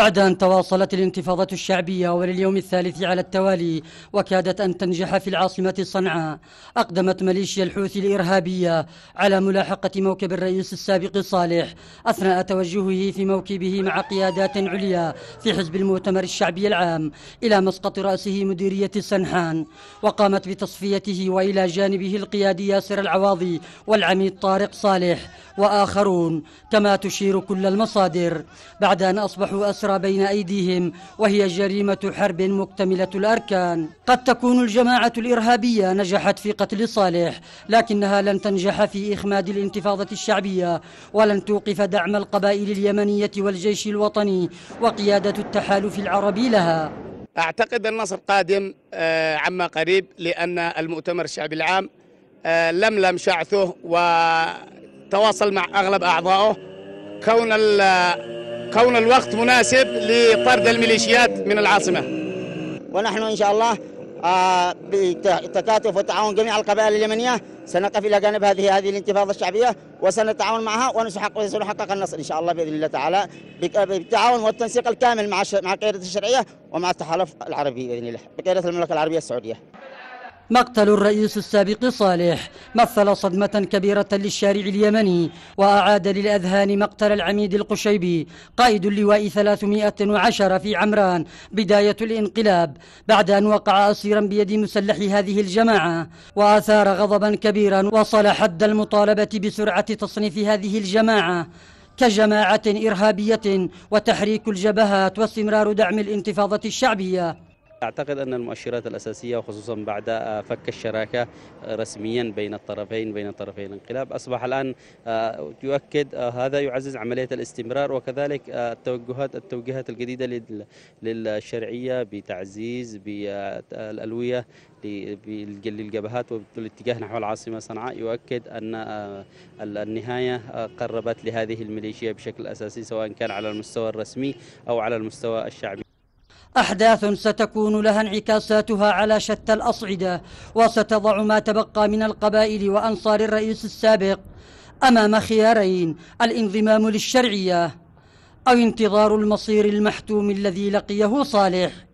بعد أن تواصلت الانتفاضة الشعبية ولليوم الثالث على التوالي وكادت أن تنجح في العاصمة صنعاء أقدمت ميليشيا الحوثي الإرهابية على ملاحقة موكب الرئيس السابق صالح أثناء توجهه في موكبه مع قيادات عليا في حزب المؤتمر الشعبي العام إلى مسقط رأسه مديرية سنحان وقامت بتصفيته وإلى جانبه القيادي ياسر العواضي والعميد طارق صالح وآخرون كما تشير كل المصادر بعد أن أصبحوا أسر الأسرى بين أيديهم وهي جريمة حرب مكتملة الأركان قد تكون الجماعة الإرهابية نجحت في قتل صالح لكنها لن تنجح في إخماد الانتفاضة الشعبية ولن توقف دعم القبائل اليمنية والجيش الوطني وقيادة التحالف العربي لها أعتقد النصر قادم آه، عما قريب لأن المؤتمر الشعبي العام لملم آه، شعثه وتواصل مع أغلب أعضائه كون كون الوقت مناسب لطرد الميليشيات من العاصمة ونحن إن شاء الله آه، بتكاتف وتعاون جميع القبائل اليمنية سنقف إلى جانب هذه هذه الانتفاضة الشعبية وسنتعاون معها ونسحق ونحقق النصر إن شاء الله بإذن الله تعالى بالتعاون والتنسيق الكامل مع مع قيادة الشرعية ومع التحالف العربي بإذن الله بقيادة المملكة العربية السعودية مقتل الرئيس السابق صالح مثل صدمة كبيرة للشارع اليمني وأعاد للأذهان مقتل العميد القشيبي قائد اللواء 310 في عمران بداية الانقلاب بعد أن وقع أسيرا بيد مسلح هذه الجماعة وأثار غضبا كبيرا وصل حد المطالبة بسرعة تصنيف هذه الجماعة كجماعة إرهابية وتحريك الجبهات واستمرار دعم الانتفاضة الشعبية أعتقد أن المؤشرات الأساسية وخصوصا بعد آه، فك الشراكة آه، رسميا بين الطرفين بين طرفي الانقلاب أصبح الآن آه، يؤكد هذا يعزز عملية الاستمرار وكذلك التوجهات التوجيهات الجديدة للشرعية بتعزيز بالألوية للجبهات والاتجاه نحو العاصمة صنعاء يؤكد أن النهاية قربت لهذه الميليشيا بشكل أساسي سواء كان على المستوى الرسمي أو على المستوى الشعبي أحداث ستكون لها انعكاساتها على شتى الأصعدة وستضع ما تبقى من القبائل وأنصار الرئيس السابق أمام خيارين الانضمام للشرعية أو انتظار المصير المحتوم الذي لقيه صالح